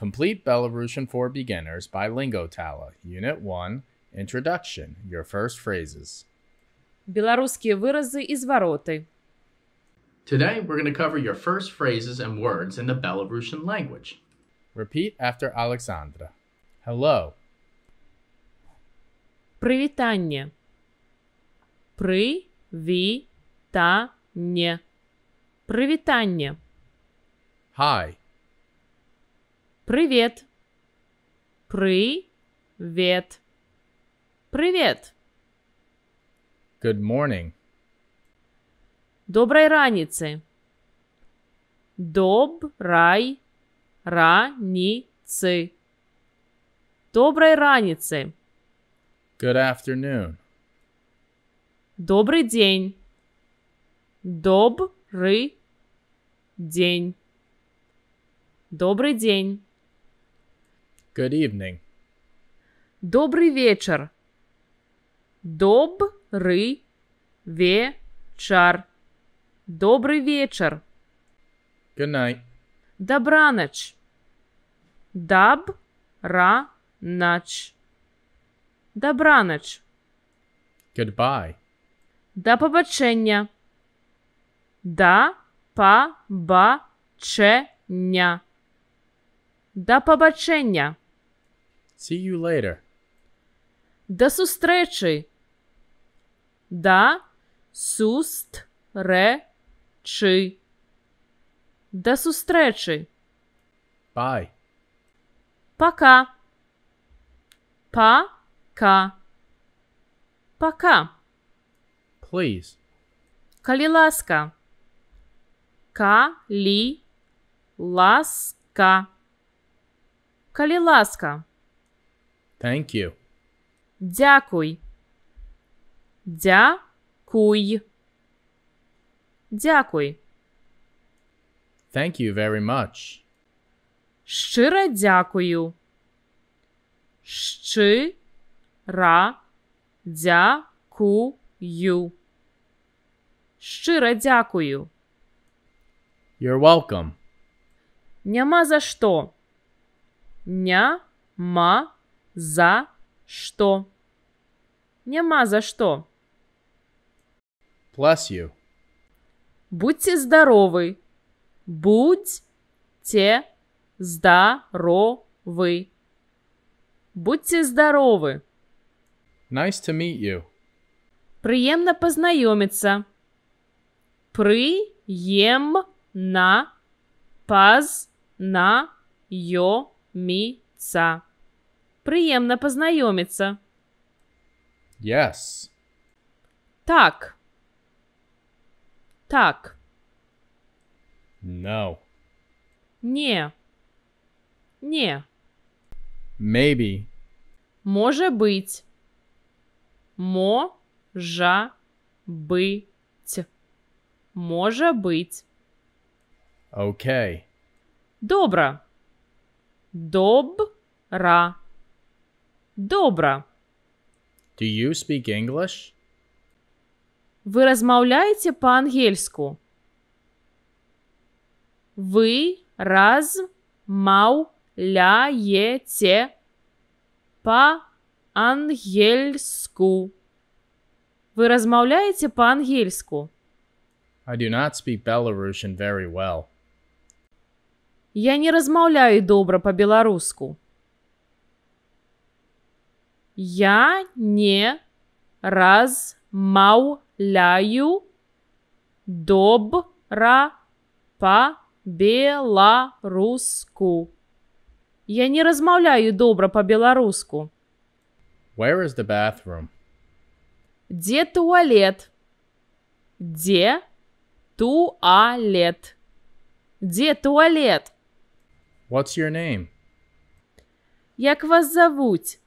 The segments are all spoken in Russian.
Complete Belarusian for Beginners by Lingotala, Unit 1, Introduction, Your First Phrases. Белорусские выразы Today, we're going to cover your first phrases and words in the Belarusian language. Repeat after Alexandra. Hello. Привитание. Привитание. Привитание. Hi. Привет. Привет. Привет. Good morning. Доброй раницы. Добрай раницы. Доброй раницы. Good afternoon. Добрый день. Добрый день. Добрый день. Good evening. Добрый вечер. Добрый вечер. Добрый вечер. Good night. Добраноч. Дабраноч. Добраноч. Goodbye. До побачення. До побачення. До побачення. See you later. До зустрічі. Да сустречі. До зустрічі. Bye. Пока. Па Пока. Пока. Please. Калі ласка. Калі ласка. Калі ласка. Thank you. Дякуй. Дякуй. Дякуй. Thank you very much. Щиро дякую. Щира дякую. Щиро дякую. You're welcome. Няма за що. Няма За что? Нема за что. Bless you. Будьте здоровы. Будьте здоровы. Будьте здоровы. Nice to meet you. Приемно познакомиться. Приемно познакомиться. Приємно познайомиться. Yes. Так. Так. No. Не. Не. Maybe. Може быть. жа быть. Може быть. Окей. Okay. Добра. Добра. Добра. Do you speak English? Вы размаўляеце па-ангельску? Вы размаўляеце по-ангельску. Вы размаўляеце по-ангельску? I do not speak Belarusian very well. Я не размаўляю добра по-беларуску. Я не размаўляю добра по белоруску. Я не размаўляю добра по белоруску. Where is the bathroom? Где туалет? Где туалет? Где туалет? What's your name? Як вас зовут?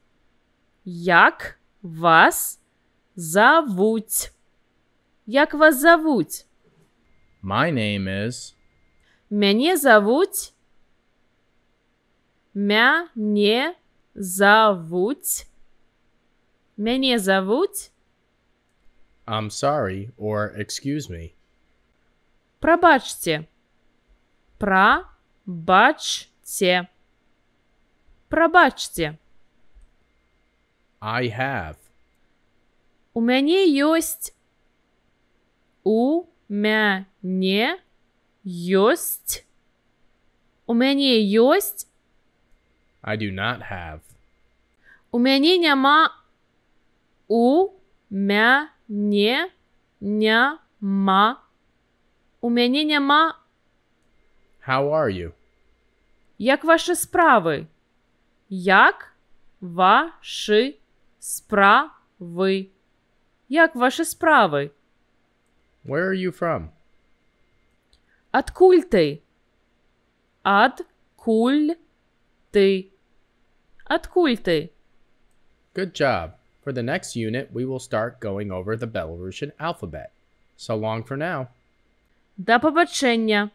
Як вас зовуть? Як вас зовуть? My name is. Мене зовут. Мене зовут. Мене зовут. I'm sorry or excuse me. Пробачьте. Пробачьте. Пробачьте. I have. У мене есть. У мене есть. У мене есть. I do not have. У мене нема. У мене нема. У мене нема. How are you? Як ваші справи? Як ваші Справи. Як ваші справи? Where are you from? Откуль ти? Откуль ти? Откуль ти? Good job. For the next unit, we will start going over the Belarusian alphabet. So long for now. До побачення.